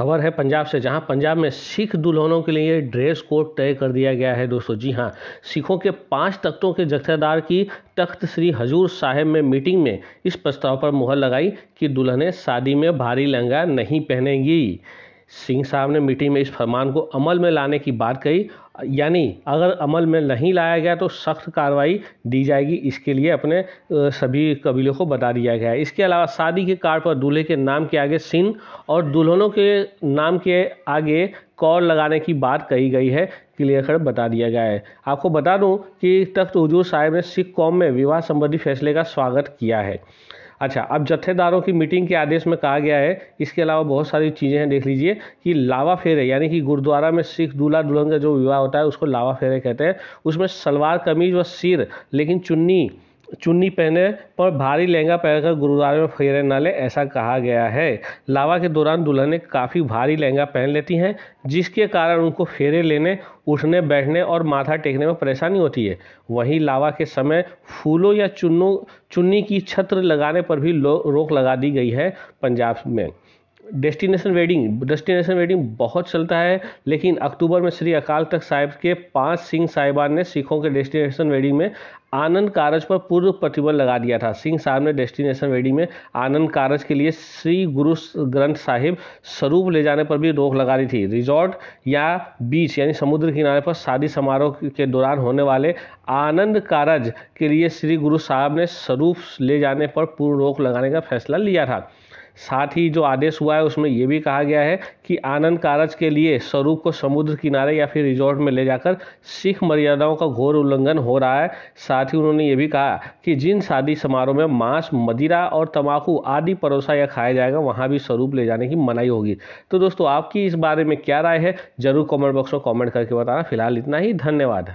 खबर है पंजाब से जहां पंजाब में सिख दुल्हनों के लिए ड्रेस कोड तय कर दिया गया है दोस्तों जी हां सिखों के पांच तख्तों के जथेदार की तख्त श्री हजूर साहेब में मीटिंग में इस प्रस्ताव पर मुहर लगाई कि दुल्हनें शादी में भारी लहंगा नहीं पहनेंगी सिंह साहब ने मीटिंग में इस फरमान को अमल में लाने की बात कही यानी अगर अमल में नहीं लाया गया तो सख्त कार्रवाई दी जाएगी इसके लिए अपने सभी कबीलों को बता दिया गया है इसके अलावा शादी के कार्ड पर दूल्हे के नाम के आगे सिंह और दुल्हनों के नाम के आगे कौर लगाने की बात कही गई है क्लियर कर बता दिया गया है आपको बता दूँ कि तख्त हजूर साहेब ने सिख कौम में विवाह संबंधी फैसले का स्वागत किया है अच्छा अब जत्थेदारों की मीटिंग के आदेश में कहा गया है इसके अलावा बहुत सारी चीज़ें हैं देख लीजिए कि लावा फेरे यानी कि गुरुद्वारा में सिख दूल्हा दुल्हन का जो विवाह होता है उसको लावा फेरे कहते हैं उसमें सलवार कमीज व सिर लेकिन चुन्नी चुन्नी पहने पर भारी लहंगा पहनकर गुरुद्वारे में फेरे न ले ऐसा कहा गया है लावा के दौरान दुल्हने काफ़ी भारी लहंगा पहन लेती हैं जिसके कारण उनको फेरे लेने उठने बैठने और माथा टेकने में परेशानी होती है वहीं लावा के समय फूलों या चुन्नों चुन्नी की छत्र लगाने पर भी रोक लगा दी गई है पंजाब में डेस्टिनेशन वेडिंग डेस्टिनेशन वेडिंग बहुत चलता है लेकिन अक्टूबर में श्री अकाल तख्त साहिब के पांच सिंह साहिबान ने सिखों के डेस्टिनेशन वेडिंग में आनंद कारज पर पूर्व प्रतिबंध लगा दिया था सिंह साहब ने डेस्टिनेशन वेडिंग में आनंद कारज के लिए श्री गुरु ग्रंथ साहिब स्वरूप ले जाने पर भी रोक लगा दी थी रिजॉर्ट या बीच यानी समुद्र किनारे पर शादी समारोह के दौरान होने वाले आनंद कारज के लिए श्री गुरु साहब ने स्वरूप ले जाने पर पूर्व रोक लगाने का फैसला लिया था साथ ही जो आदेश हुआ है उसमें यह भी कहा गया है कि आनंद कारज के लिए स्वरूप को समुद्र किनारे या फिर रिजॉर्ट में ले जाकर सिख मर्यादाओं का घोर उल्लंघन हो रहा है साथ ही उन्होंने ये भी कहा कि जिन शादी समारोह में मांस मदिरा और तम्बाकू आदि परोसा या खाया जाएगा वहाँ भी स्वरूप ले जाने की मनाही होगी तो दोस्तों आपकी इस बारे में क्या राय है जरूर कॉमेंट बॉक्स में कॉमेंट करके बताना फिलहाल इतना ही धन्यवाद